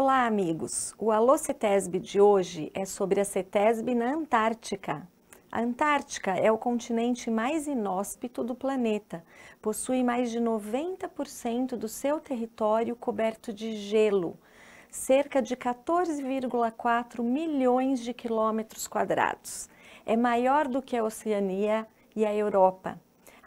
Olá, amigos! O Alô CETESB de hoje é sobre a CETESB na Antártica. A Antártica é o continente mais inóspito do planeta. Possui mais de 90% do seu território coberto de gelo, cerca de 14,4 milhões de quilômetros quadrados. É maior do que a Oceania e a Europa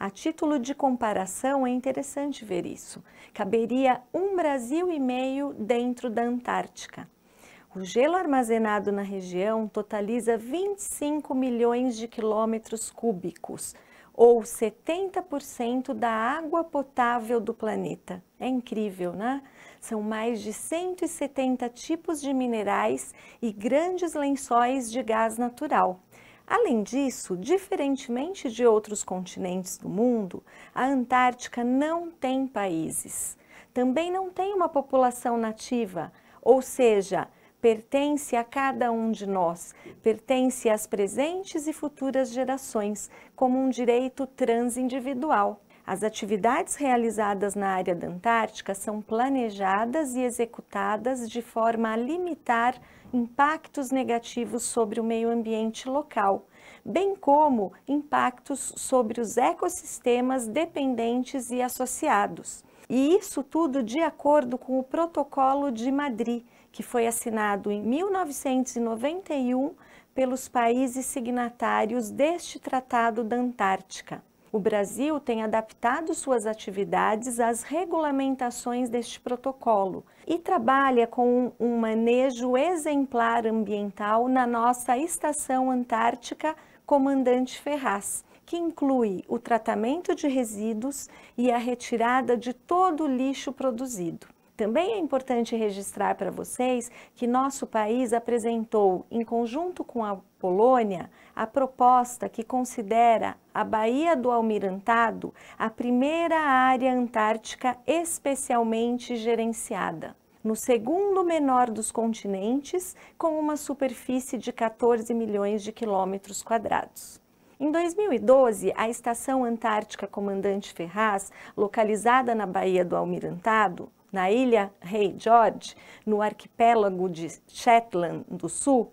a título de comparação, é interessante ver isso. Caberia um Brasil e meio dentro da Antártica. O gelo armazenado na região totaliza 25 milhões de quilômetros cúbicos, ou 70% da água potável do planeta. É incrível, né? São mais de 170 tipos de minerais e grandes lençóis de gás natural. Além disso, diferentemente de outros continentes do mundo, a Antártica não tem países. Também não tem uma população nativa, ou seja, pertence a cada um de nós, pertence às presentes e futuras gerações, como um direito transindividual. As atividades realizadas na área da Antártica são planejadas e executadas de forma a limitar impactos negativos sobre o meio ambiente local, bem como impactos sobre os ecossistemas dependentes e associados. E isso tudo de acordo com o Protocolo de Madrid, que foi assinado em 1991 pelos países signatários deste Tratado da Antártica. O Brasil tem adaptado suas atividades às regulamentações deste protocolo e trabalha com um manejo exemplar ambiental na nossa Estação Antártica Comandante Ferraz, que inclui o tratamento de resíduos e a retirada de todo o lixo produzido. Também é importante registrar para vocês que nosso país apresentou, em conjunto com a Polônia, a proposta que considera a Baía do Almirantado a primeira área antártica especialmente gerenciada no segundo menor dos continentes, com uma superfície de 14 milhões de quilômetros quadrados. Em 2012, a Estação Antártica Comandante Ferraz, localizada na Baía do Almirantado, na ilha Rei George, no arquipélago de Shetland do Sul,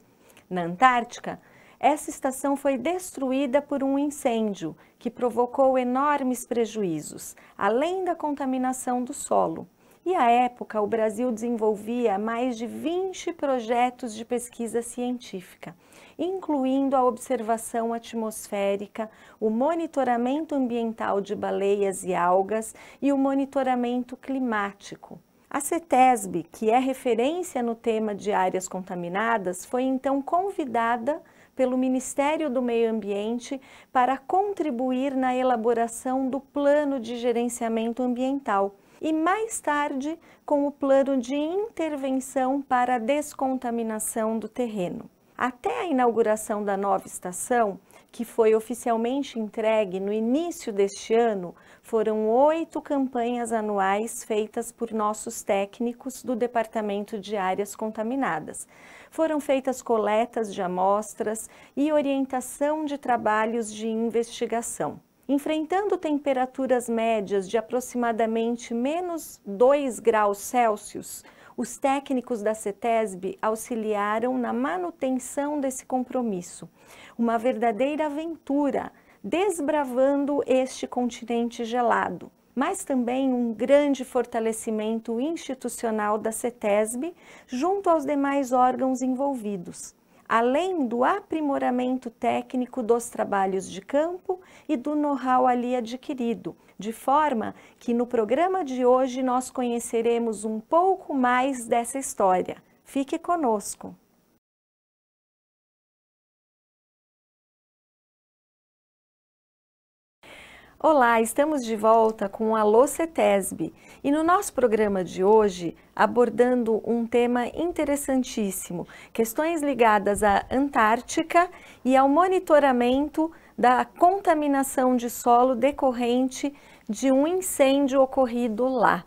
na Antártica, essa estação foi destruída por um incêndio que provocou enormes prejuízos, além da contaminação do solo. E à época, o Brasil desenvolvia mais de 20 projetos de pesquisa científica, incluindo a observação atmosférica, o monitoramento ambiental de baleias e algas e o monitoramento climático. A CETESB, que é referência no tema de áreas contaminadas, foi então convidada pelo Ministério do Meio Ambiente para contribuir na elaboração do Plano de Gerenciamento Ambiental e mais tarde com o plano de intervenção para a descontaminação do terreno. Até a inauguração da nova estação, que foi oficialmente entregue no início deste ano, foram oito campanhas anuais feitas por nossos técnicos do Departamento de Áreas Contaminadas. Foram feitas coletas de amostras e orientação de trabalhos de investigação enfrentando temperaturas médias de aproximadamente menos 2 graus Celsius, os técnicos da CETESB auxiliaram na manutenção desse compromisso. Uma verdadeira aventura, desbravando este continente gelado, mas também um grande fortalecimento institucional da CETESB junto aos demais órgãos envolvidos além do aprimoramento técnico dos trabalhos de campo e do know-how ali adquirido, de forma que no programa de hoje nós conheceremos um pouco mais dessa história. Fique conosco! Olá, estamos de volta com o Alô CETESB e no nosso programa de hoje abordando um tema interessantíssimo, questões ligadas à Antártica e ao monitoramento da contaminação de solo decorrente de um incêndio ocorrido lá.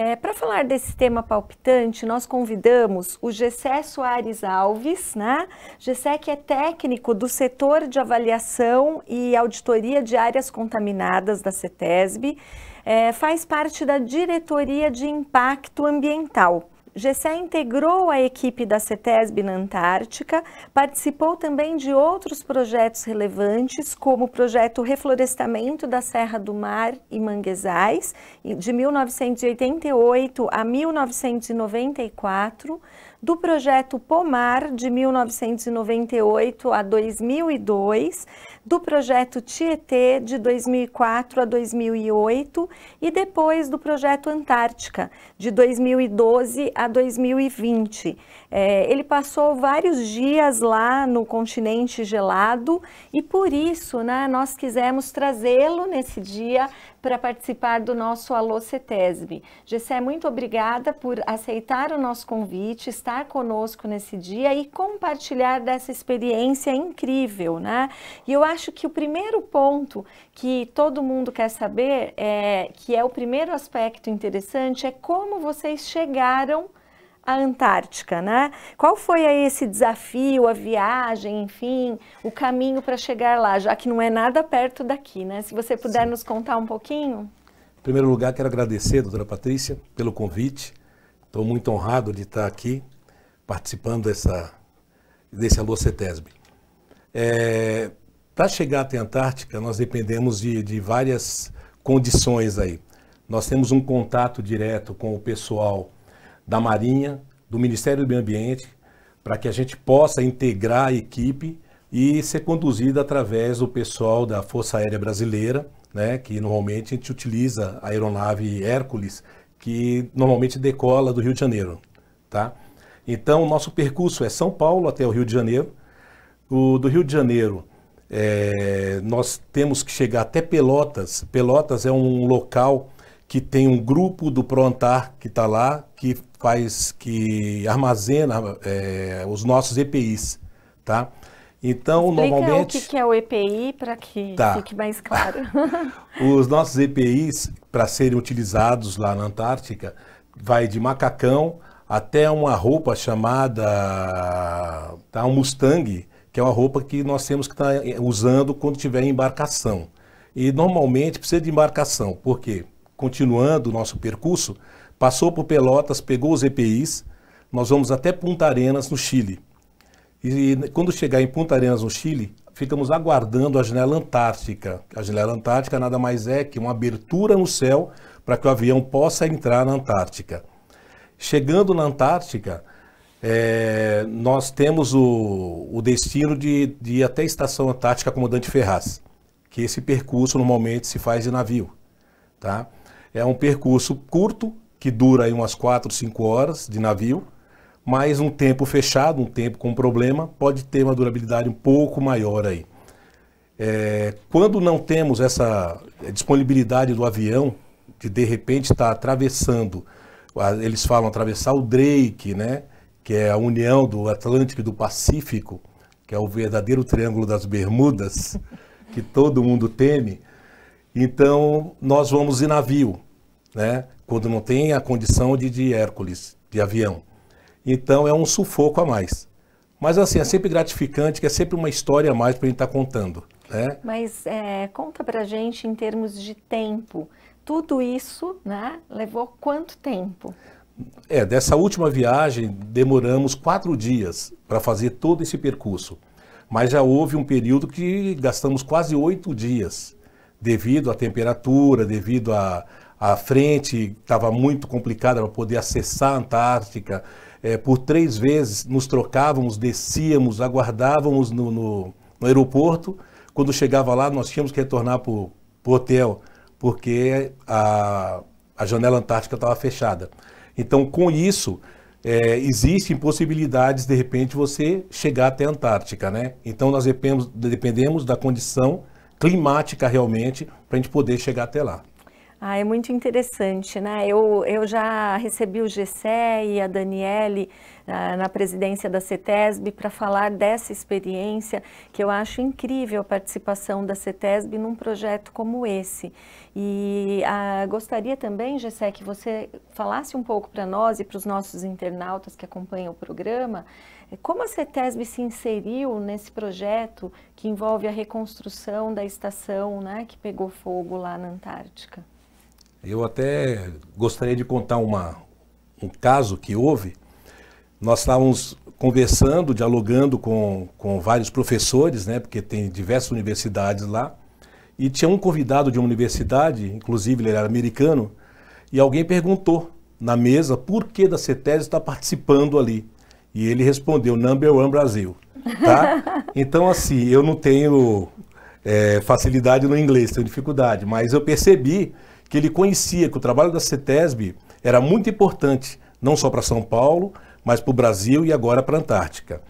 É, Para falar desse tema palpitante, nós convidamos o Gessé Soares Alves, né? Gessé que é técnico do setor de avaliação e auditoria de áreas contaminadas da CETESB, é, faz parte da diretoria de impacto ambiental. GCE integrou a equipe da CETESB na Antártica, participou também de outros projetos relevantes, como o projeto Reflorestamento da Serra do Mar e Manguezais, de 1988 a 1994, do projeto POMAR, de 1998 a 2002, do projeto Tietê de 2004 a 2008 e depois do projeto Antártica de 2012 a 2020. É, ele passou vários dias lá no continente gelado e por isso né, nós quisemos trazê-lo nesse dia para participar do nosso Alô CETESB. Gessé, muito obrigada por aceitar o nosso convite, estar conosco nesse dia e compartilhar dessa experiência incrível, né? E eu acho que o primeiro ponto que todo mundo quer saber, é, que é o primeiro aspecto interessante, é como vocês chegaram a Antártica, né? Qual foi aí esse desafio, a viagem, enfim, o caminho para chegar lá, já que não é nada perto daqui, né? Se você puder Sim. nos contar um pouquinho. Em primeiro lugar, quero agradecer, doutora Patrícia, pelo convite. Estou muito honrado de estar aqui participando dessa, desse Alô CETESB. É, para chegar até a Antártica, nós dependemos de, de várias condições aí. Nós temos um contato direto com o pessoal da Marinha, do Ministério do Meio Ambiente, para que a gente possa integrar a equipe e ser conduzida através do pessoal da Força Aérea Brasileira, né, que normalmente a gente utiliza a aeronave Hércules, que normalmente decola do Rio de Janeiro. Tá? Então, nosso percurso é São Paulo até o Rio de Janeiro. O, do Rio de Janeiro, é, nós temos que chegar até Pelotas. Pelotas é um local que tem um grupo do Prontar que está lá, que faz, que armazena é, os nossos EPIs, tá? Então, Explica normalmente... o que, é o EPI para que tá. fique mais claro. os nossos EPIs, para serem utilizados lá na Antártica, vai de macacão até uma roupa chamada tá, um Mustang, que é uma roupa que nós temos que estar tá usando quando tiver embarcação. E normalmente precisa de embarcação, por quê? continuando o nosso percurso, passou por Pelotas, pegou os EPIs, nós vamos até Punta Arenas, no Chile. E quando chegar em Punta Arenas, no Chile, ficamos aguardando a janela antártica. A janela antártica nada mais é que uma abertura no céu para que o avião possa entrar na Antártica. Chegando na Antártica, é, nós temos o, o destino de, de, ir até a Estação Antártica Comandante Ferraz, que esse percurso normalmente se faz de navio. Tá? É um percurso curto, que dura aí umas 4, 5 horas de navio, mas um tempo fechado, um tempo com problema, pode ter uma durabilidade um pouco maior aí. É, quando não temos essa é, disponibilidade do avião, que de repente está atravessando, eles falam atravessar o Drake, né, que é a união do Atlântico e do Pacífico, que é o verdadeiro triângulo das Bermudas, que todo mundo teme, então, nós vamos em navio, né? quando não tem a condição de, de Hércules, de avião. Então, é um sufoco a mais. Mas, assim, é sempre gratificante, que é sempre uma história a mais para a gente estar tá contando. Né? Mas é, conta para gente em termos de tempo. Tudo isso né, levou quanto tempo? É, dessa última viagem demoramos quatro dias para fazer todo esse percurso. Mas já houve um período que gastamos quase oito dias devido à temperatura, devido à, à frente, estava muito complicada para poder acessar a Antártica. É, por três vezes nos trocávamos, descíamos, aguardávamos no, no, no aeroporto. Quando chegava lá, nós tínhamos que retornar para o hotel, porque a, a janela antártica estava fechada. Então, com isso, é, existem possibilidades, de repente, você chegar até a Antártica, né? Então, nós dependemos, dependemos da condição climática realmente para a gente poder chegar até lá. Ah, é muito interessante, né? Eu, eu já recebi o Gessé e a Daniele ah, na presidência da CETESB para falar dessa experiência, que eu acho incrível a participação da CETESB num projeto como esse. E ah, gostaria também, Gessé, que você falasse um pouco para nós e para os nossos internautas que acompanham o programa, eh, como a CETESB se inseriu nesse projeto que envolve a reconstrução da estação né, que pegou fogo lá na Antártica? Eu até gostaria de contar uma, um caso que houve. Nós estávamos conversando, dialogando com, com vários professores, né, porque tem diversas universidades lá, e tinha um convidado de uma universidade, inclusive ele era americano, e alguém perguntou na mesa por que da CETES está participando ali. E ele respondeu, number one Brasil. Tá? Então, assim, eu não tenho é, facilidade no inglês, tenho dificuldade, mas eu percebi que ele conhecia que o trabalho da CETESB era muito importante, não só para São Paulo, mas para o Brasil e agora para a Antártica.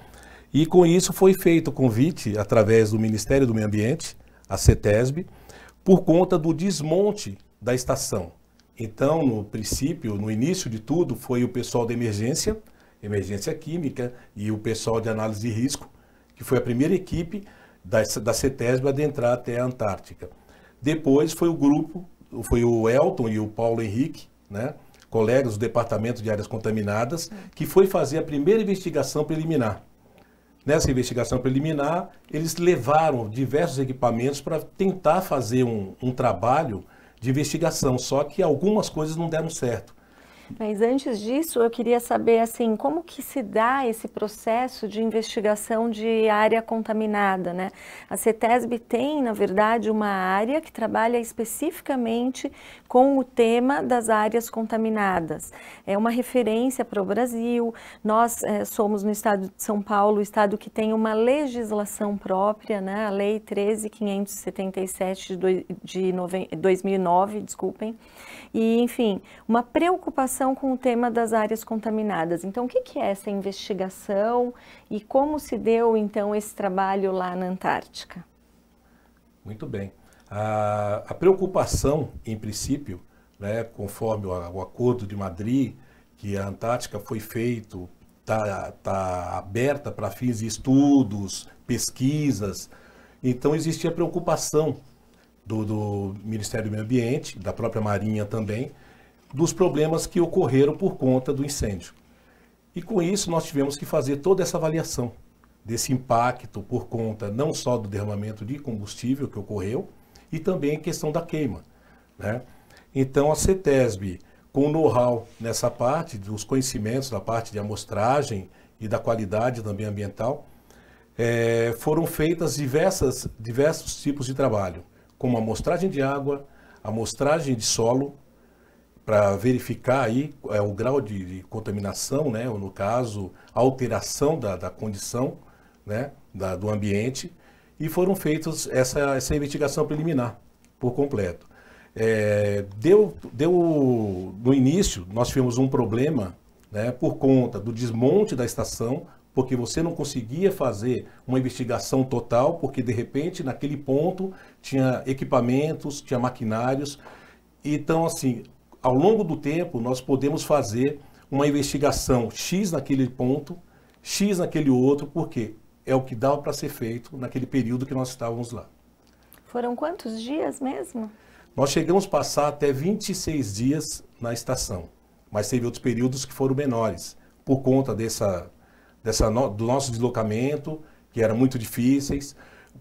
E com isso foi feito o convite, através do Ministério do Meio Ambiente, a CETESB, por conta do desmonte da estação. Então, no princípio, no início de tudo, foi o pessoal da emergência, emergência química, e o pessoal de análise de risco, que foi a primeira equipe da, da CETESB a adentrar até a Antártica. Depois foi o grupo foi o Elton e o Paulo Henrique, né? colegas do Departamento de Áreas Contaminadas, que foi fazer a primeira investigação preliminar. Nessa investigação preliminar, eles levaram diversos equipamentos para tentar fazer um, um trabalho de investigação, só que algumas coisas não deram certo. Mas antes disso, eu queria saber assim, como que se dá esse processo de investigação de área contaminada, né? A CETESB tem, na verdade, uma área que trabalha especificamente com o tema das áreas contaminadas. É uma referência para o Brasil. Nós é, somos no estado de São Paulo, o estado que tem uma legislação própria, né? A lei 13577 de, de 2009, desculpem. E, enfim, uma preocupação relação com o tema das áreas contaminadas. Então, o que é essa investigação e como se deu, então, esse trabalho lá na Antártica? Muito bem. A, a preocupação, em princípio, né, conforme o, o, Acordo de Madrid, que a Antártica foi feito, está tá aberta para fins de estudos, pesquisas. Então, existia preocupação do, do Ministério do Meio Ambiente, da própria Marinha também, dos problemas que ocorreram por conta do incêndio. E com isso nós tivemos que fazer toda essa avaliação desse impacto por conta não só do derramamento de combustível que ocorreu, e também a questão da queima. Né? Então a CETESB, com know-how nessa parte, dos conhecimentos da parte de amostragem e da qualidade também ambiental, é, foram feitas diversas, diversos tipos de trabalho, como amostragem de água, amostragem de solo, para verificar aí é, o grau de, de, contaminação, né, ou no caso, alteração da, da condição né, da, do ambiente, e foram feitos essa, essa investigação preliminar por completo. É, deu, deu no início, nós tivemos um problema né, por conta do desmonte da estação, porque você não conseguia fazer uma investigação total, porque de repente naquele ponto tinha equipamentos, tinha maquinários. Então, assim, ao longo do tempo, nós podemos fazer uma investigação X naquele ponto, X naquele outro, porque é o que dá para ser feito naquele período que nós estávamos lá. Foram quantos dias mesmo? Nós chegamos a passar até 26 dias na estação, mas teve outros períodos que foram menores, por conta dessa, dessa no, do nosso deslocamento, que era muito difíceis,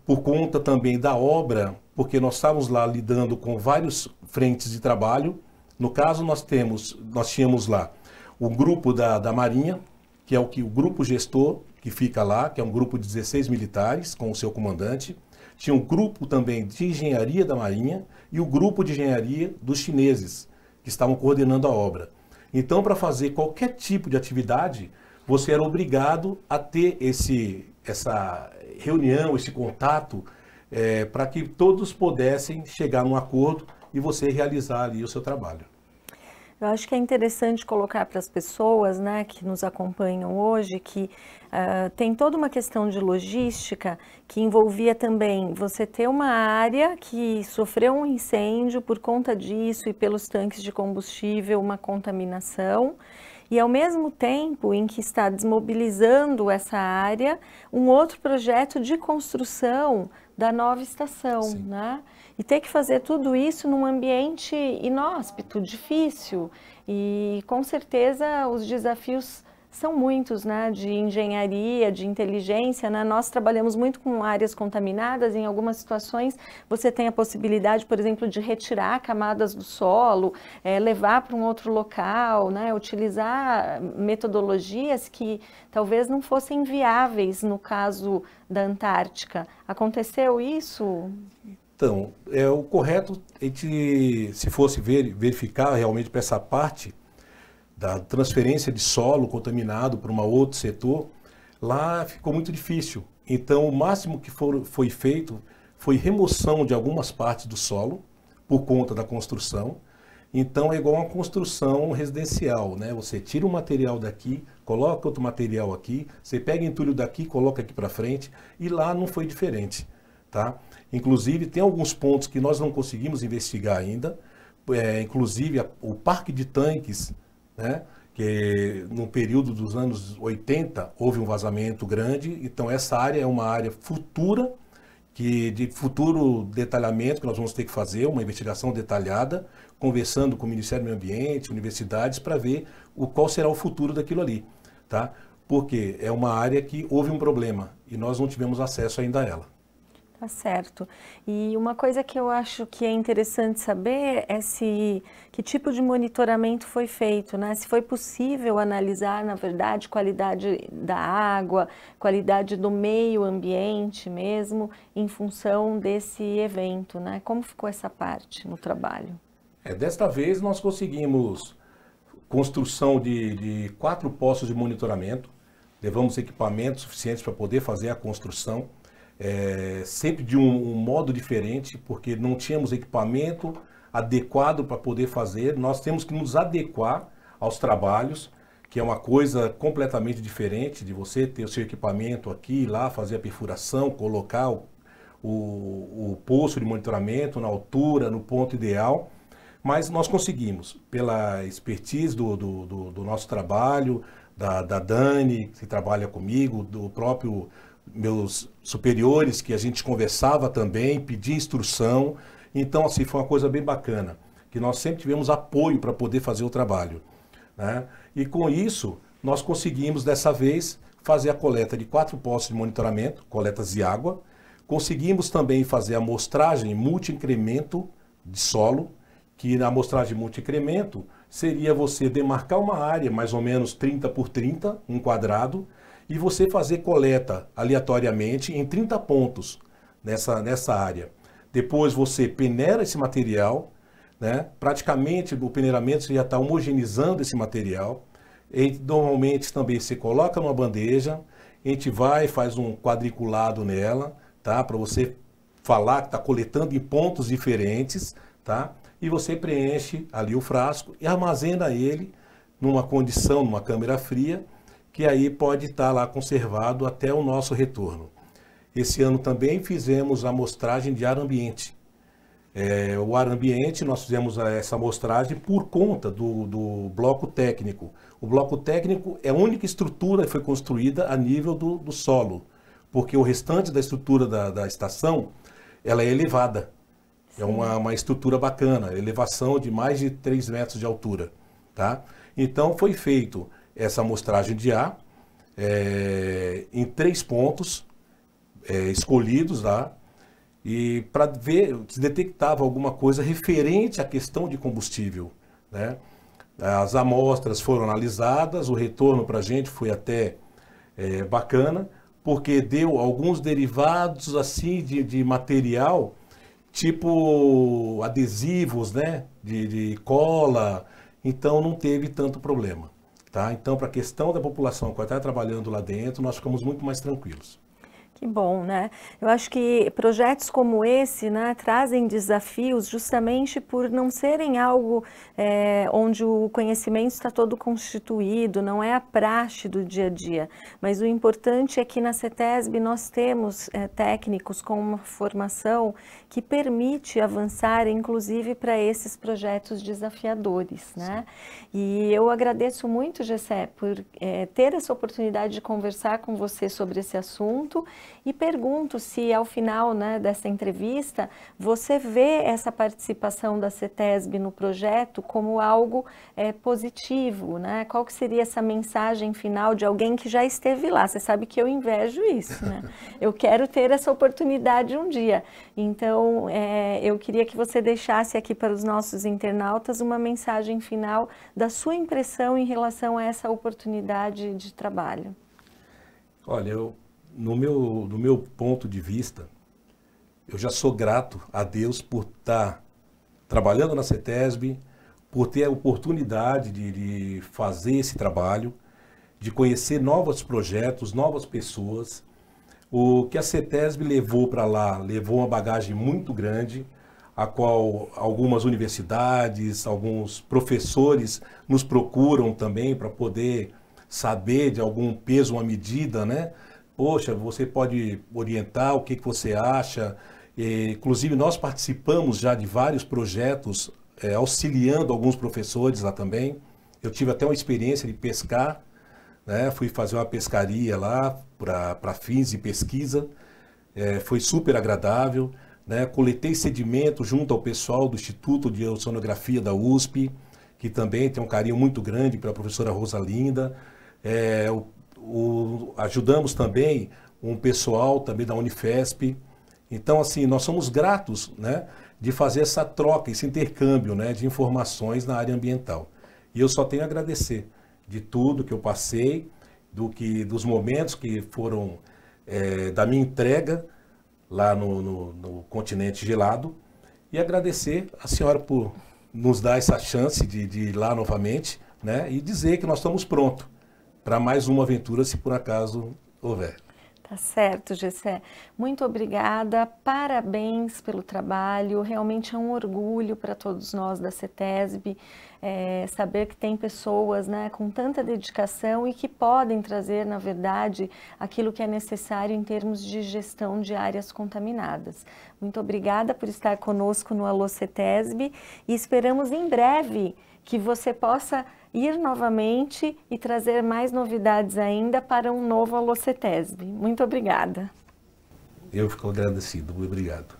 por conta também da obra, porque nós estávamos lá lidando com vários frentes de trabalho, no caso, nós temos, nós tínhamos lá o grupo da, da Marinha, que é o que o grupo gestor que fica lá, que é um grupo de 16 militares com o seu comandante. Tinha um grupo também de engenharia da Marinha e o grupo de engenharia dos chineses, que estavam coordenando a obra. Então, para fazer qualquer tipo de atividade, você era obrigado a ter esse, essa reunião, esse contato, é, para que todos pudessem chegar num acordo e você realizar ali o seu trabalho. Eu acho que é interessante colocar para as pessoas né, que nos acompanham hoje que uh, tem toda uma questão de logística que envolvia também você ter uma área que sofreu um incêndio por conta disso e pelos tanques de combustível, uma contaminação e ao mesmo tempo em que está desmobilizando essa área, um outro projeto de construção da nova estação, Sim. né? E ter que fazer tudo isso num ambiente inóspito, difícil. E com certeza os desafios são muitos, né? De engenharia, de inteligência, né? Nós trabalhamos muito com áreas contaminadas. Em algumas situações, você tem a possibilidade, por exemplo, de retirar camadas do solo, é, levar para um outro local, né? Utilizar metodologias que talvez não fossem viáveis no caso da Antártica. Aconteceu isso? Então, é o correto, a gente, se fosse ver, verificar realmente para essa parte da transferência de solo contaminado para um outro setor, lá ficou muito difícil. Então, o máximo que for, foi feito foi remoção de algumas partes do solo por conta da construção. Então, é igual uma construção residencial, né? Você tira um material daqui, coloca outro material aqui, você pega entulho daqui, coloca aqui para frente, e lá não foi diferente, tá? Inclusive, tem alguns pontos que nós não conseguimos investigar ainda, é, inclusive a, o parque de tanques, né? que é, no período dos anos 80 houve um vazamento grande, então essa área é uma área futura, que de futuro detalhamento que nós vamos ter que fazer, uma investigação detalhada, conversando com o Ministério do Meio Ambiente, universidades, para ver o, qual será o futuro daquilo ali. Tá? Porque é uma área que houve um problema e nós não tivemos acesso ainda a ela. Tá certo. E uma coisa que eu acho que é interessante saber é se que tipo de monitoramento foi feito, né? Se foi possível analisar, na verdade, qualidade da água, qualidade do meio ambiente mesmo, em função desse evento, né? Como ficou essa parte no trabalho? É, desta vez nós conseguimos construção de, de quatro postos de monitoramento, levamos equipamentos suficientes para poder fazer a construção é, sempre de um, um, modo diferente, porque não tínhamos equipamento adequado para poder fazer. Nós temos que nos adequar aos trabalhos, que é uma coisa completamente diferente de você ter o seu equipamento aqui e lá, fazer a perfuração, colocar o, o, o poço de monitoramento na altura, no ponto ideal. Mas nós conseguimos, pela expertise do, do, do, do nosso trabalho, da, da Dani, que trabalha comigo, do próprio meus superiores, que a gente conversava também, pedia instrução. Então, assim, foi uma coisa bem bacana, que nós sempre tivemos apoio para poder fazer o trabalho. Né? E com isso, nós conseguimos, dessa vez, fazer a coleta de quatro postos de monitoramento, coletas de água. Conseguimos também fazer a amostragem multi-incremento de solo, que na amostragem multi-incremento seria você demarcar uma área, mais ou menos 30 por 30, um quadrado, e você fazer coleta aleatoriamente em 30 pontos nessa, nessa área. Depois você peneira esse material, né? praticamente o peneiramento você já está homogeneizando esse material. E, normalmente também você coloca numa bandeja, a gente vai faz um quadriculado nela, tá? para você falar que está coletando em pontos diferentes, tá? e você preenche ali o frasco e armazena ele numa condição, numa câmera fria, que aí pode estar lá conservado até o nosso retorno. Esse ano também fizemos a mostragem de ar ambiente. É, o ar ambiente, nós fizemos essa amostragem por conta do, do bloco técnico. O bloco técnico é a única estrutura que foi construída a nível do, do solo, porque o restante da estrutura da, da estação ela é elevada. É uma, uma, estrutura bacana, elevação de mais de 3 metros de altura. Tá? Então foi feito essa amostragem de ar é, em três pontos é, escolhidos lá tá? e para ver se detectava alguma coisa referente à questão de combustível. Né? As amostras foram analisadas, o retorno para a gente foi até é, bacana, porque deu alguns derivados assim de, de material, tipo adesivos, né? de, de cola, então não teve tanto problema. Tá? Então, para a questão da população que está trabalhando lá dentro, nós ficamos muito mais tranquilos. Que bom, né? Eu acho que projetos como esse né, trazem desafios justamente por não serem algo é, onde o conhecimento está todo constituído, não é a praxe do dia a dia. Mas o importante é que na CETESB nós temos é, técnicos com uma formação que permite avançar, inclusive, para esses projetos desafiadores, né? E eu agradeço muito, Gessé, por é, ter essa oportunidade de conversar com você sobre esse assunto. E pergunto se ao final né, dessa entrevista você vê essa participação da CETESB no projeto como algo é, positivo, né? Qual que seria essa mensagem final de alguém que já esteve lá? Você sabe que eu invejo isso, né? Eu quero ter essa oportunidade um dia. Então, é, eu queria que você deixasse aqui para os nossos internautas uma mensagem final da sua impressão em relação a essa oportunidade de trabalho. Olha, eu no meu, no meu ponto de vista, eu já sou grato a Deus por estar tá trabalhando na CETESB, por ter a oportunidade de, de fazer esse trabalho, de conhecer novos projetos, novas pessoas. O que a CETESB levou para lá levou uma bagagem muito grande, a qual algumas universidades, alguns professores nos procuram também para poder saber de algum peso, uma medida, né? poxa, você pode orientar o que, que você acha. E, inclusive, nós participamos já de vários projetos é, auxiliando alguns professores lá também. Eu tive até uma experiência de pescar, né? fui fazer uma pescaria lá para fins de pesquisa. É, foi super agradável. Né? Coletei sedimento junto ao pessoal do Instituto de Oceanografia da USP, que também tem um carinho muito grande pela professora Rosalinda. É, o o, ajudamos também um pessoal também da Unifesp. Então, assim, nós somos gratos né, de fazer essa troca, esse intercâmbio né, de informações na área ambiental. E eu só tenho a agradecer de tudo que eu passei, do que dos momentos que foram é, da minha entrega lá no, no, no, continente gelado. E agradecer a senhora por nos dar essa chance de, de ir lá novamente né, e dizer que nós estamos prontos para mais uma aventura, se por acaso houver. Tá certo, Gessé. Muito obrigada, parabéns pelo trabalho. Realmente é um orgulho para todos nós da CETESB é, saber que tem pessoas né, com tanta dedicação e que podem trazer, na verdade, aquilo que é necessário em termos de gestão de áreas contaminadas. Muito obrigada por estar conosco no Alô CETESB e esperamos em breve que você possa ir novamente e trazer mais novidades ainda para um novo Alocetesb. Muito obrigada. Eu fico agradecido. Muito obrigado.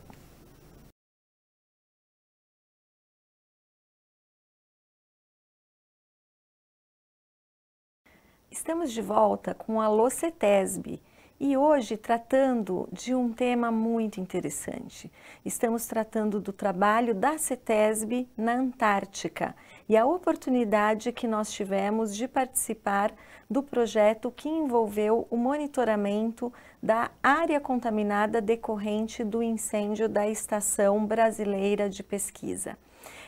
Estamos de volta com a Alocetesb. E hoje, tratando de um tema muito interessante, estamos tratando do trabalho da CETESB na Antártica e a oportunidade que nós tivemos de participar do projeto que envolveu o monitoramento da área contaminada decorrente do incêndio da Estação Brasileira de Pesquisa.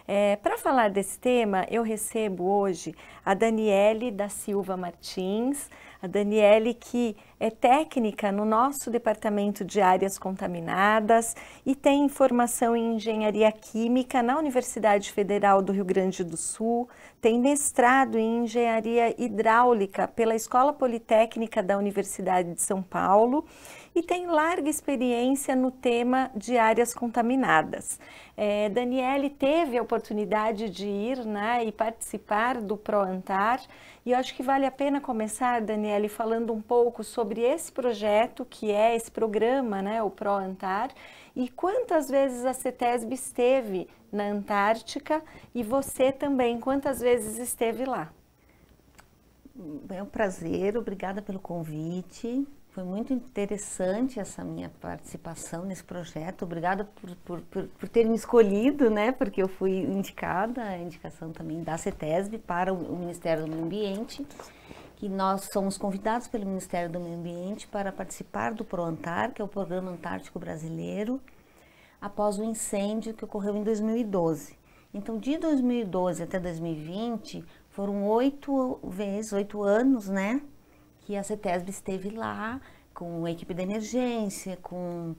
É, Para falar desse tema, eu recebo hoje a Daniele da Silva Martins, a Daniele, que é técnica no nosso departamento de áreas contaminadas e tem formação em engenharia química na Universidade Federal do Rio Grande do Sul, tem mestrado em engenharia hidráulica pela Escola Politécnica da Universidade de São Paulo e tem larga experiência no tema de áreas contaminadas. É, Daniele teve a oportunidade de ir né, e participar do ProAntar e eu acho que vale a pena começar, Daniele, falando um pouco sobre esse projeto que é esse programa, né, o ProAntar, e quantas vezes a CETESB esteve na Antártica e você também, quantas vezes esteve lá? É um prazer, obrigada pelo convite. Foi muito interessante essa minha participação nesse projeto. Obrigada por, por, por, por ter me escolhido, né? Porque eu fui indicada, a indicação também da CETESB para o Ministério do Meio Ambiente. E nós somos convidados pelo Ministério do Meio Ambiente para participar do ProAntar, que é o Programa Antártico Brasileiro, após o incêndio que ocorreu em 2012. Então, de 2012 até 2020, foram oito vezes, oito anos, né? que a CETESB esteve lá com a equipe de emergência, com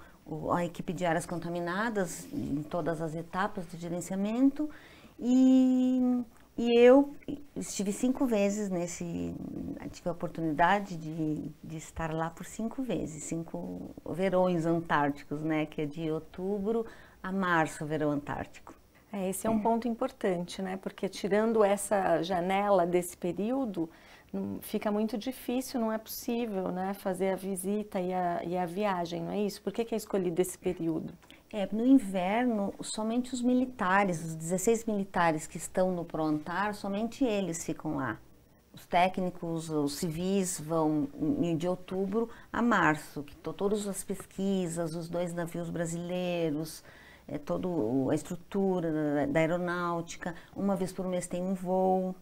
a equipe de áreas contaminadas em todas as etapas do gerenciamento e, e eu estive cinco vezes nesse, tive a oportunidade de, de estar lá por cinco vezes, cinco verões antárticos, né, que é de outubro a março, verão antártico. É, esse é um é. ponto importante, né, porque tirando essa janela desse período, fica muito difícil, não é possível, né, fazer a visita e a, e a viagem, não é isso? Por que, que é escolhido esse período? É, no inverno, somente os militares, os 16 militares que estão no prontar, somente eles ficam lá. Os técnicos, os civis vão de outubro a março, que todas as pesquisas, os dois navios brasileiros, é, toda a estrutura da, da aeronáutica, uma vez por mês tem um voo.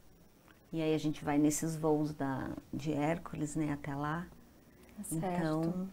E aí a gente vai nesses voos da, de Hércules, né, até lá. Tá então, certo. Então,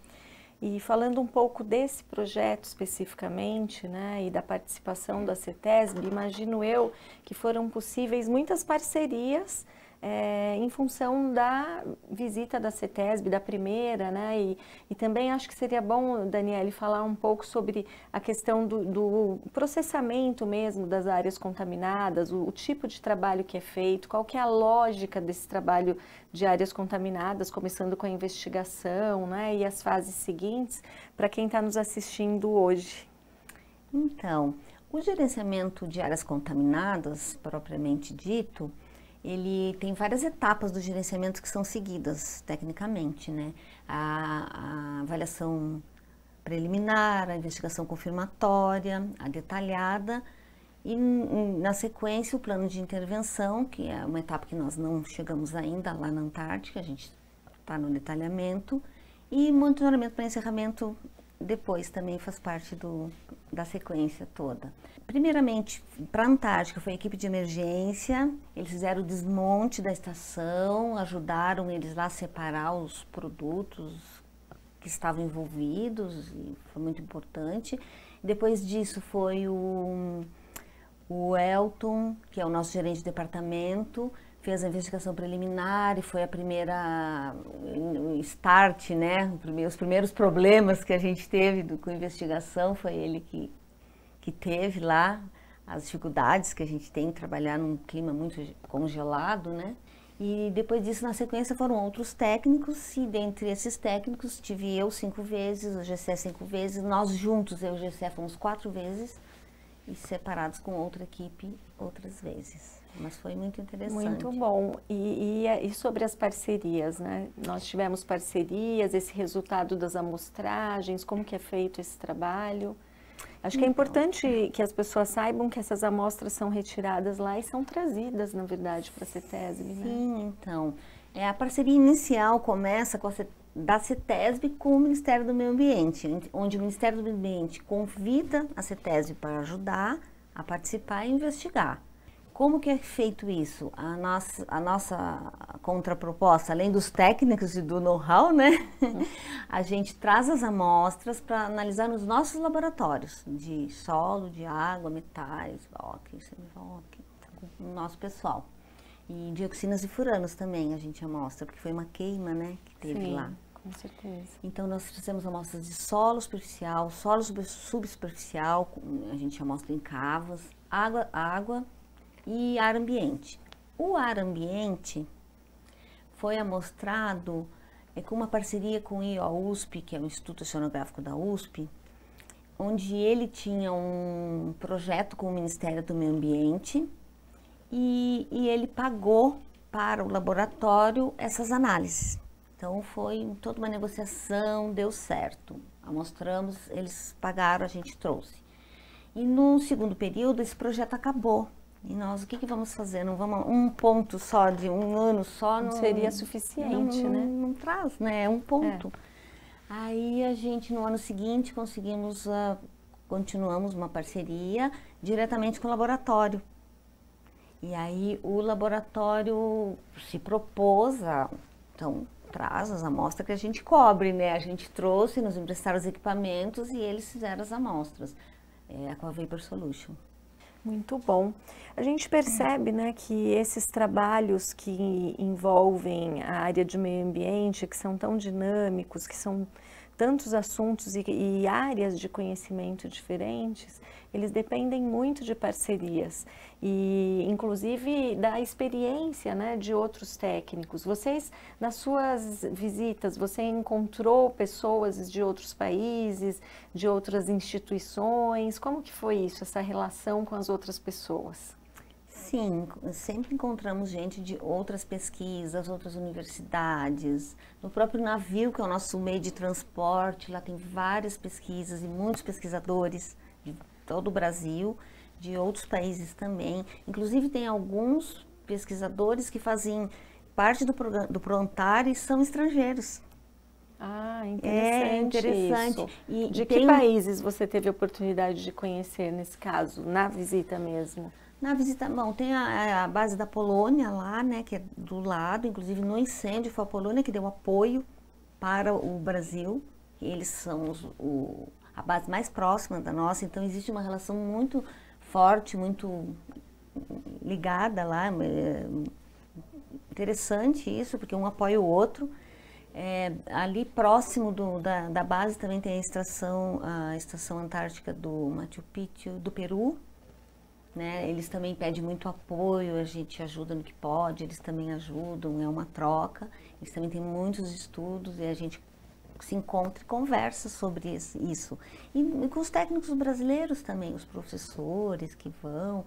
e falando um pouco desse projeto especificamente, né, e da participação da CETESB, imagino eu que foram possíveis muitas parcerias é, em função da visita da CETESB, da primeira, né? E, e também acho que seria bom, Daniele, falar um pouco sobre a questão do, do processamento mesmo das áreas contaminadas, o, o, tipo de trabalho que é feito, qual que é a lógica desse trabalho de áreas contaminadas, começando com a investigação, né? E as fases seguintes, para quem está nos assistindo hoje. Então, o gerenciamento de áreas contaminadas, propriamente dito, ele tem várias etapas do gerenciamento que são seguidas tecnicamente, né? A, a avaliação preliminar, a investigação confirmatória, a detalhada e na sequência o plano de intervenção, que é uma etapa que nós não chegamos ainda lá na Antártica, a gente está no detalhamento e monitoramento para encerramento depois também faz parte do, da sequência toda. Primeiramente, para a Antártica foi a equipe de emergência, eles fizeram o desmonte da estação, ajudaram eles lá a separar os produtos que estavam envolvidos, e foi muito importante. Depois disso foi o, o Elton, que é o nosso gerente de departamento, fez a investigação preliminar e foi a primeira start, né? Os primeiros problemas que a gente teve com a investigação foi ele que, que teve lá, as dificuldades que a gente tem em trabalhar num clima muito congelado, né? E depois disso, na sequência, foram outros técnicos, e dentre esses técnicos tive eu cinco vezes, o GCE cinco vezes, nós juntos, eu e o GCE, fomos quatro vezes, e separados com outra equipe outras vezes mas foi muito interessante. Muito bom. E, e, é, e, sobre as parcerias, né? Nós tivemos parcerias, esse resultado das amostragens, como que é feito esse trabalho? Acho que é então. importante que as pessoas saibam que essas amostras são retiradas lá e são trazidas, na verdade, para a CETESB, né? Sim, então. É, a parceria inicial começa com a CETESB da CETESB com o Ministério do Meio Ambiente, onde o Ministério do Meio Ambiente convida a CETESB para ajudar a participar e investigar. Como que é feito isso? A nossa, a nossa contraproposta, além dos técnicos e do know-how, né? a gente traz as amostras para analisar nos nossos laboratórios de solo, de água, metais, ok, semivoc, tá com o nosso pessoal. E dioxinas e furanos também a gente amostra, porque foi uma queima, né, que teve Sim. lá com certeza. Então, nós fizemos amostras de solo superficial, solo subsuperficial, a gente amostra em cavas, água, água e ar ambiente. O ar ambiente foi amostrado é, com uma parceria com o IOUSP, que é o Instituto Oceanográfico da USP, onde ele tinha um projeto com o Ministério do Meio Ambiente e, e ele pagou para o laboratório essas análises. Então foi toda uma negociação, deu certo. Amostramos, eles pagaram, a gente trouxe. E no segundo período esse projeto acabou. E nós, o que, que vamos fazer? Não vamos um ponto só de um ano só não, não seria suficiente, não, né? Não, não, traz, né? É um ponto. É. Aí a gente no ano seguinte conseguimos uh, continuamos uma parceria diretamente com o laboratório. E aí o laboratório se propôs a então traz as amostras que a gente cobre, né? A gente trouxe, nos emprestaram os equipamentos e eles fizeram as amostras é, com a Vapor Solution. Muito bom. A gente percebe né, que esses trabalhos que envolvem a área de meio ambiente, que são tão dinâmicos, que são tantos assuntos e, e, áreas de conhecimento diferentes, eles dependem muito de parcerias e, inclusive, da experiência né, de outros técnicos. Vocês, nas suas visitas, você encontrou pessoas de outros países, de outras instituições? Como que foi isso, essa relação com as outras pessoas? Sim, sempre encontramos gente de outras pesquisas, outras universidades. No próprio navio, que é o nosso meio de transporte, lá tem várias pesquisas e muitos pesquisadores de todo o Brasil, de outros países também. Inclusive, tem alguns pesquisadores que fazem parte do, do Prontar e são estrangeiros. Ah, é interessante. É interessante. Isso. E de tem... que países você teve a oportunidade de conhecer nesse caso, na visita mesmo? Na visita, bom, tem a, a, base da Polônia lá, né, que é do lado, inclusive no incêndio foi a Polônia que deu apoio para o Brasil, eles são os, o, a base mais próxima da nossa, então existe uma relação muito forte, muito ligada lá, é interessante isso, porque um apoia o outro. É, ali próximo do, da, da, base também tem a estação, a estação antártica do Machu Picchu, do Peru, né? Eles também pedem muito apoio, a gente ajuda no que pode, eles também ajudam, é uma troca. Eles também têm muitos estudos e a gente se encontra e conversa sobre isso. E, e com os técnicos brasileiros também, os professores que vão,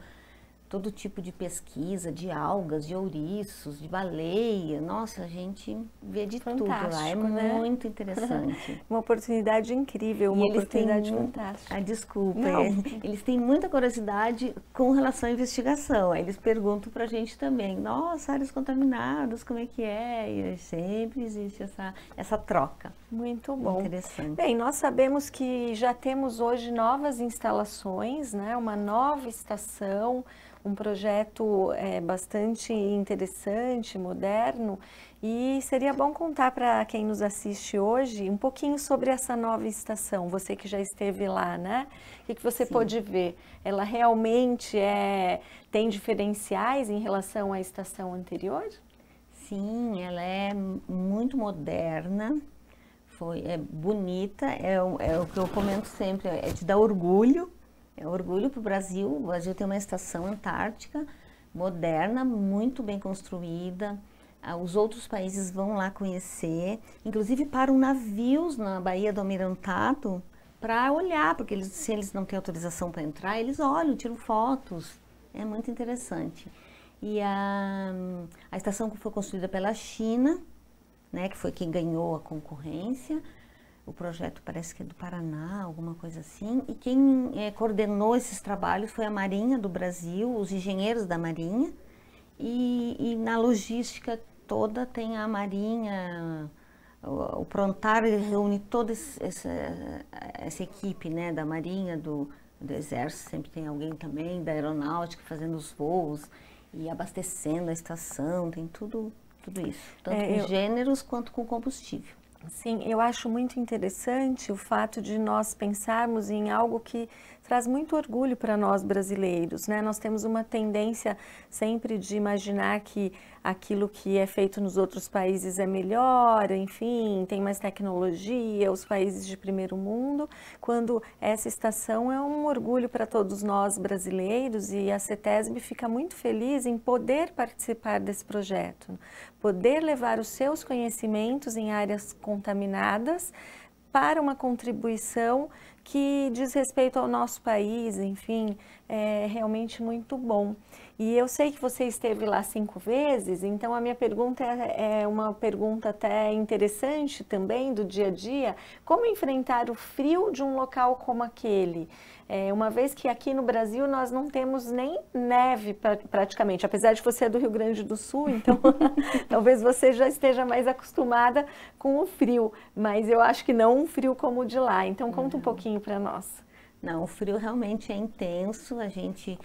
todo tipo de pesquisa, de algas, de ouriços, de baleia. Nossa, a gente vê de Fantástico, tudo lá. É né? muito interessante. uma oportunidade incrível, uma oportunidade fantástica. Ah, desculpa. É. eles têm muita curiosidade com relação à investigação. eles perguntam para a gente também, nossa, áreas contaminadas, como é que é? E sempre existe essa, essa troca. Muito bom. Interessante. Bem, nós sabemos que já temos hoje novas instalações, né? uma nova estação, um projeto é, bastante interessante, moderno, e seria bom contar para quem nos assiste hoje um pouquinho sobre essa nova estação, você que já esteve lá, né? O que, que você Sim. pôde ver? Ela realmente é, tem diferenciais em relação à estação anterior? Sim, ela é muito moderna, foi, é bonita, é, é o que eu comento sempre, é te dá orgulho é orgulho para o Brasil. O Brasil tem uma estação antártica moderna, muito bem construída. Ah, os outros países vão lá conhecer, inclusive param navios na Baía do Almirantado para olhar, porque eles, se eles não têm autorização para entrar, eles olham, tiram fotos. É muito interessante. E a, a estação que foi construída pela China, né, que foi quem ganhou a concorrência, o projeto parece que é do Paraná, alguma coisa assim, e quem é, coordenou esses trabalhos foi a Marinha do Brasil, os engenheiros da Marinha, e, e na logística toda tem a Marinha, o, o Prontar reúne toda essa, essa equipe né, da Marinha, do, do Exército, sempre tem alguém também, da Aeronáutica fazendo os voos e abastecendo a estação, tem tudo, tudo isso, tanto é, com eu... gêneros quanto com combustível. Sim, eu acho muito interessante o fato de nós pensarmos em algo que traz muito orgulho para nós brasileiros, né? Nós temos uma tendência sempre de imaginar que aquilo que é feito nos outros países é melhor, enfim, tem mais tecnologia, os países de primeiro mundo, quando essa estação é um orgulho para todos nós brasileiros e a CETESB fica muito feliz em poder participar desse projeto, poder levar os seus conhecimentos em áreas contaminadas para uma contribuição que diz respeito ao nosso país, enfim, é realmente muito bom. E eu sei que você esteve lá cinco vezes, então a minha pergunta é, é uma pergunta até interessante também do dia a dia: como enfrentar o frio de um local como aquele? É, uma vez que aqui no Brasil nós não temos nem neve pra, praticamente, apesar de você é do Rio Grande do Sul, então talvez você já esteja mais acostumada com o frio, mas eu acho que não um frio como o de lá. Então conta não. um pouquinho para nós. Não, o frio realmente é intenso, a gente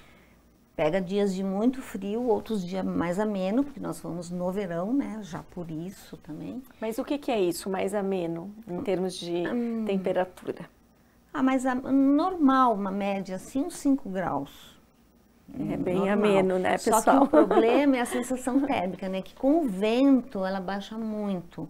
pega dias de muito frio, outros dias mais ameno, porque nós vamos no verão, né? Já por isso também. Mas o que, que é isso, mais ameno, em termos de hum. temperatura? Ah, mas a, normal, uma média assim, uns 5 graus. É bem normal. ameno, né, pessoal? Só que o problema é a sensação térmica, né? Que com o vento ela baixa muito.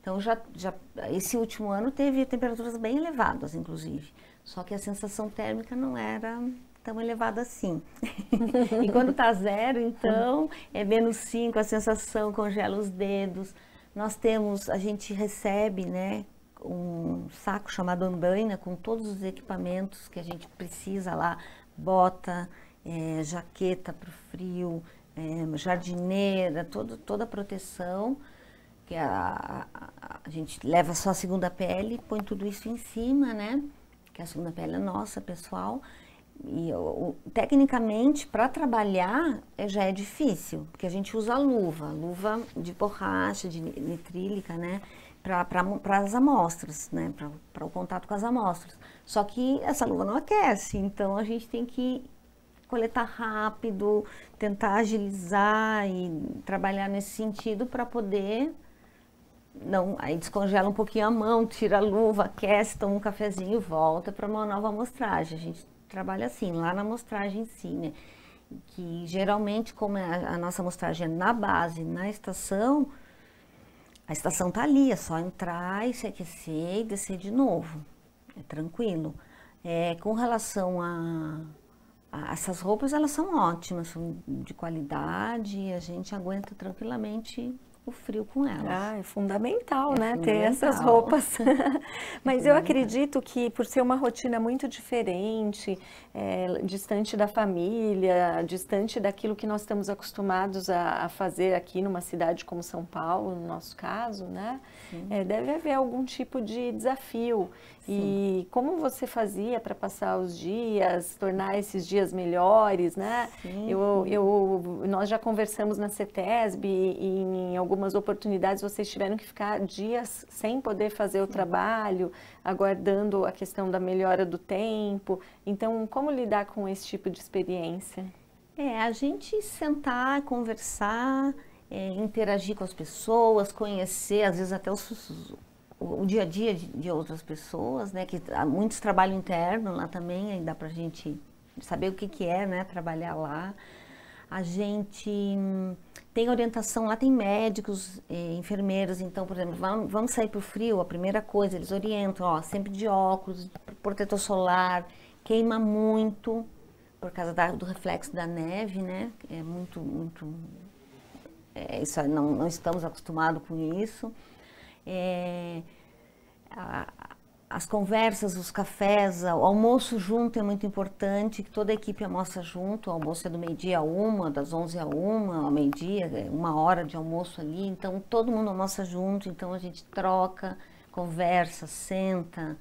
Então, já, já, esse último ano teve temperaturas bem elevadas, inclusive. Só que a sensação térmica não era tão elevada assim. e quando tá zero, então, é menos 5, a sensação congela os dedos. Nós temos, a gente recebe, né, um saco chamado andaina com todos os equipamentos que a gente precisa lá, bota, é, jaqueta para o frio, é, jardineira, todo, toda a proteção, que a, a, a, gente leva só a segunda pele, põe tudo isso em cima, né? Que a segunda pele é nossa, pessoal. E eu, tecnicamente, para trabalhar é, já é difícil, porque a gente usa luva, luva de borracha, de nitrílica, né? para as amostras, né? para o contato com as amostras. Só que essa luva não aquece, então a gente tem que coletar rápido, tentar agilizar e trabalhar nesse sentido para poder não, aí descongela um pouquinho a mão, tira a luva, aquece, toma um cafezinho e volta para uma nova amostragem. A gente trabalha assim, lá na amostragem em si, né? Que geralmente, como é a, a nossa amostragem é na base, na estação, a estação tá ali, é só entrar e se aquecer e descer de novo. É tranquilo. É, com relação a, a, essas roupas, elas são ótimas, são de qualidade, a gente aguenta tranquilamente o frio com elas. Ah, é fundamental, é né? Fundamental. Ter essas roupas. Mas é eu acredito que, por ser uma rotina muito diferente, é, distante da família, distante daquilo que nós estamos acostumados a, a, fazer aqui numa cidade como São Paulo, no nosso caso, né? É, deve haver algum tipo de desafio. E como você fazia para passar os dias, tornar esses dias melhores, né? Eu, eu, nós já conversamos na CETESB e em algumas oportunidades vocês tiveram que ficar dias sem poder fazer o trabalho, aguardando a questão da melhora do tempo. Então, como lidar com esse tipo de experiência? É, a gente sentar, conversar, é, interagir com as pessoas, conhecer, às vezes até os, o, dia a dia de, de, outras pessoas, né? Que há muitos trabalho interno lá também, aí dá para a gente saber o que, que é, né? Trabalhar lá. A gente hum, tem orientação, lá tem médicos, eh, enfermeiros, então, por exemplo, vamos, vamos sair para o frio, a primeira coisa, eles orientam, ó, sempre de óculos, protetor solar, queima muito, por causa da, do reflexo da neve, né? É muito, muito... É, isso, não, não estamos acostumados com isso é, a, as conversas, os cafés, o almoço junto é muito importante, que toda a equipe almoça junto, o almoço é do meio-dia a uma, das onze a uma, ao meio-dia, é uma hora de almoço ali, então todo mundo almoça junto, então a gente troca, conversa, senta,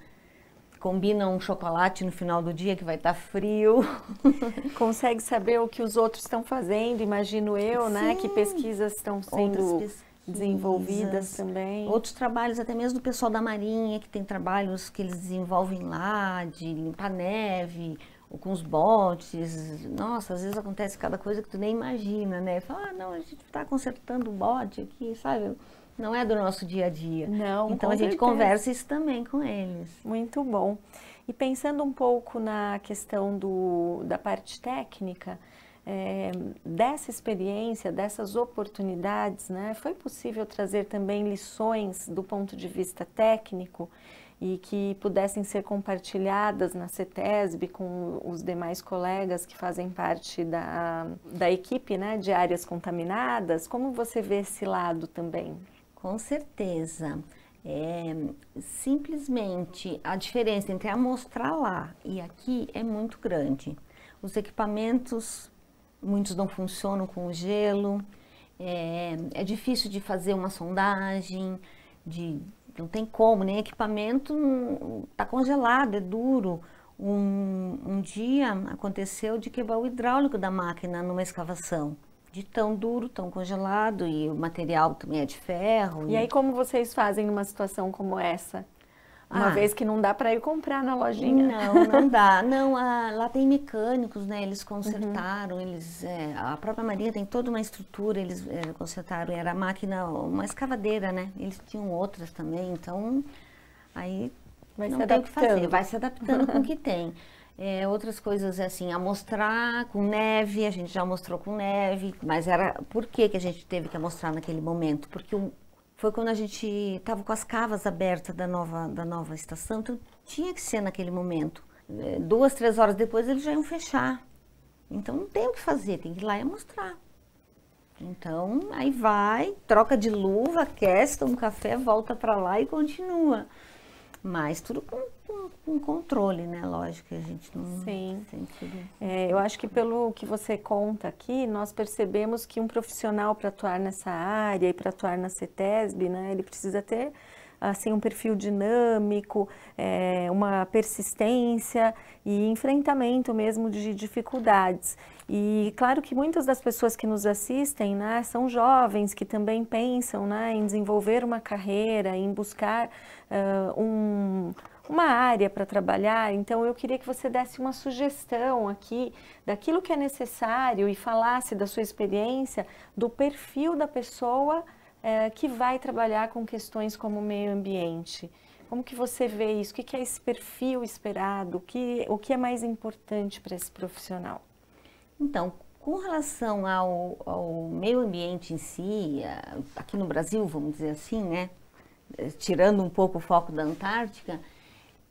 combina um chocolate no final do dia que vai estar tá frio. Consegue saber o que os outros estão fazendo, imagino eu, Sim. né? Que pesquisas estão sendo desenvolvidas Exato. também. Outros trabalhos, até mesmo do pessoal da Marinha, que tem trabalhos que eles desenvolvem lá, de limpar neve, ou com os botes. Nossa, às vezes acontece cada coisa que tu nem imagina, né? Fala, ah, não, a gente está consertando o bote aqui, sabe? Não é do nosso dia a dia. Não, Então a gente certeza. conversa isso também com eles. Muito bom. E pensando um pouco na questão do, da parte técnica, é, dessa experiência, dessas oportunidades, né, foi possível trazer também lições do ponto de vista técnico e que pudessem ser compartilhadas na CETESB com os demais colegas que fazem parte da, da equipe né, de áreas contaminadas? Como você vê esse lado também? Com certeza. É, simplesmente a diferença entre amostrar lá e aqui é muito grande. Os equipamentos muitos não funcionam com o gelo, é, é difícil de fazer uma sondagem, de não tem como, nem equipamento está congelado, é duro. Um, um, dia aconteceu de quebrar o hidráulico da máquina numa escavação, de tão duro, tão congelado, e o material também é de ferro. E, e... aí, como vocês fazem numa situação como essa? Uma ah, vez que não dá para ir comprar na lojinha. Não, não dá. Não, a, lá tem mecânicos, né? Eles consertaram, uhum. eles. É, a própria Maria tem toda uma estrutura, eles é, consertaram. Era máquina, uma escavadeira, né? Eles tinham outras também, então aí vai não se tem o que fazer, vai se adaptando com o que tem. É, outras coisas assim, amostrar com neve, a gente já mostrou com neve, mas era por que, que a gente teve que amostrar naquele momento? Porque o, foi quando a gente estava com as cavas abertas da nova, da nova estação, então tinha que ser naquele momento. É, duas, três horas depois eles já iam fechar. Então não tem o que fazer, tem que ir lá e mostrar. Então aí vai, troca de luva, aquece, toma um café, volta para lá e continua. Mas tudo com, com, com controle, né? Lógico que a gente não. Sim. É, eu acho que pelo que você conta aqui, nós percebemos que um profissional para atuar nessa área e para atuar na CETESB, né? Ele precisa ter assim um perfil dinâmico, é, uma persistência e enfrentamento mesmo de dificuldades. E claro que muitas das pessoas que nos assistem né, são jovens que também pensam né, em desenvolver uma carreira, em buscar uh, um, uma área para trabalhar, então eu queria que você desse uma sugestão aqui daquilo que é necessário e falasse da sua experiência, do perfil da pessoa que vai trabalhar com questões como meio ambiente. Como que você vê isso? O que, que é esse perfil esperado? O que, o que é mais importante para esse profissional? Então, com relação ao, ao meio ambiente em si, aqui no Brasil, vamos dizer assim, né? Eh, tirando um pouco o foco da Antártica,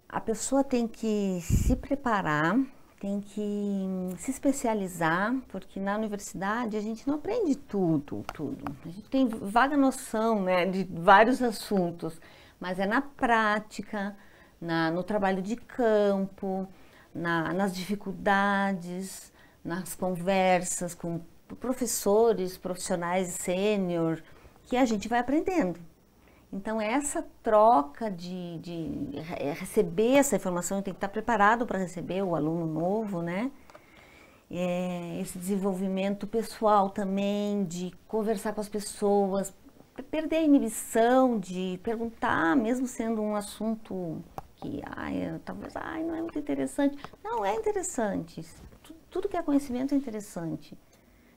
a pessoa tem que se preparar, tem que hum, se especializar, porque na universidade a gente não aprende tudo, tudo. A gente tem vaga noção né, de vários assuntos, mas é na prática, na, no trabalho de campo, na, nas dificuldades, nas conversas com professores, profissionais sênior, que a gente vai aprendendo. Então, essa troca de, de receber essa informação, tem que estar preparado para receber o aluno novo, né? É, esse desenvolvimento pessoal também, de conversar com as pessoas, perder a inibição de perguntar, mesmo sendo um assunto que, ai, talvez, ai, não é muito interessante. Não, é interessante tudo que é conhecimento é interessante,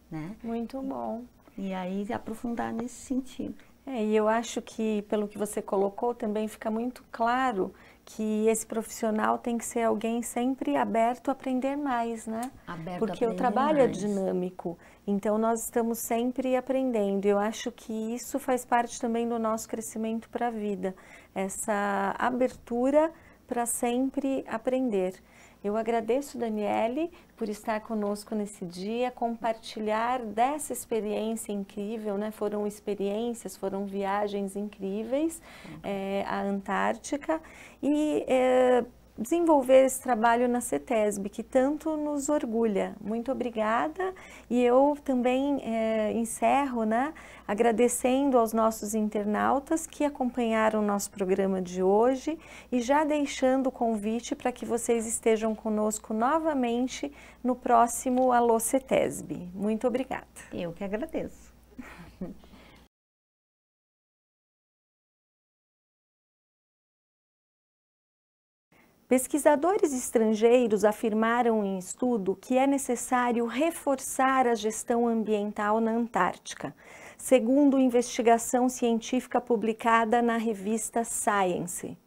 né? Muito bom. E aí aprofundar nesse sentido. É, e eu acho que pelo que você colocou também fica muito claro que esse profissional tem que ser alguém sempre aberto a aprender mais, né? Aberto Porque o trabalho é mais. é dinâmico, então nós estamos sempre aprendendo. Eu acho que isso faz parte também do nosso crescimento para a vida, essa abertura para sempre aprender. Eu agradeço, Daniele, por estar conosco nesse dia, compartilhar dessa experiência incrível, né? Foram experiências, foram viagens incríveis, uhum. eh, à Antártica e é, desenvolver esse trabalho na CETESB, que tanto nos orgulha. Muito obrigada e eu também é, encerro né, agradecendo aos nossos internautas que acompanharam o nosso programa de hoje e já deixando o convite para que vocês estejam conosco novamente no próximo Alô CETESB. Muito obrigada. Eu que agradeço. Pesquisadores estrangeiros afirmaram em estudo que é necessário reforçar a gestão ambiental na Antártica, segundo investigação científica publicada na revista Science.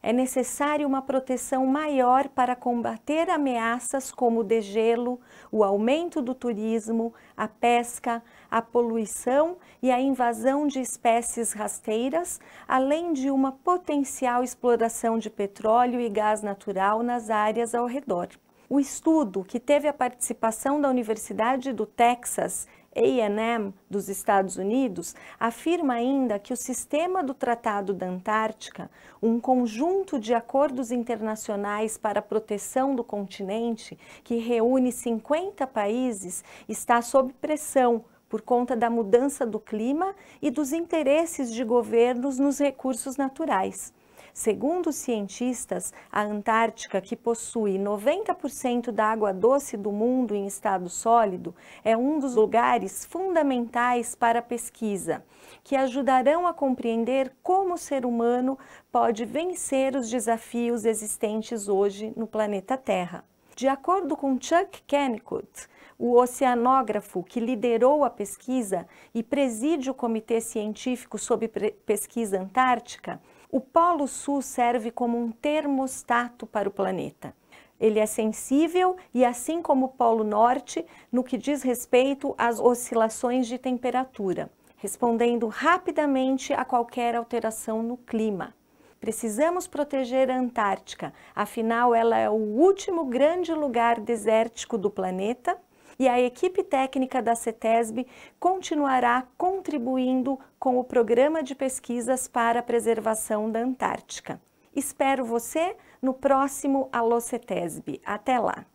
É necessário uma proteção maior para combater ameaças como o degelo, o aumento do turismo, a pesca, a poluição e a invasão de espécies rasteiras, além de uma potencial exploração de petróleo e gás natural nas áreas ao redor. O estudo, que teve a participação da Universidade do Texas AM dos Estados Unidos afirma ainda que o sistema do Tratado da Antártica, um conjunto de acordos internacionais para a proteção do continente, que reúne 50 países, está sob pressão por conta da mudança do clima e dos interesses de governos nos recursos naturais. Segundo os cientistas, a Antártica, que possui 90% da água doce do mundo em estado sólido, é um dos lugares fundamentais para a pesquisa, que ajudarão a compreender como o ser humano pode vencer os desafios existentes hoje no planeta Terra. De acordo com Chuck Kennicott, o oceanógrafo que liderou a pesquisa e preside o Comitê Científico sobre Pesquisa Antártica, o Polo Sul serve como um termostato para o planeta. Ele é sensível e, assim como o Polo Norte, no que diz respeito às oscilações de temperatura, respondendo rapidamente a qualquer alteração no clima. Precisamos proteger a Antártica, afinal, ela é o último grande lugar desértico do planeta e a equipe técnica da CETESB continuará contribuindo com o Programa de Pesquisas para a Preservação da Antártica. Espero você no próximo Alô CETESB. Até lá!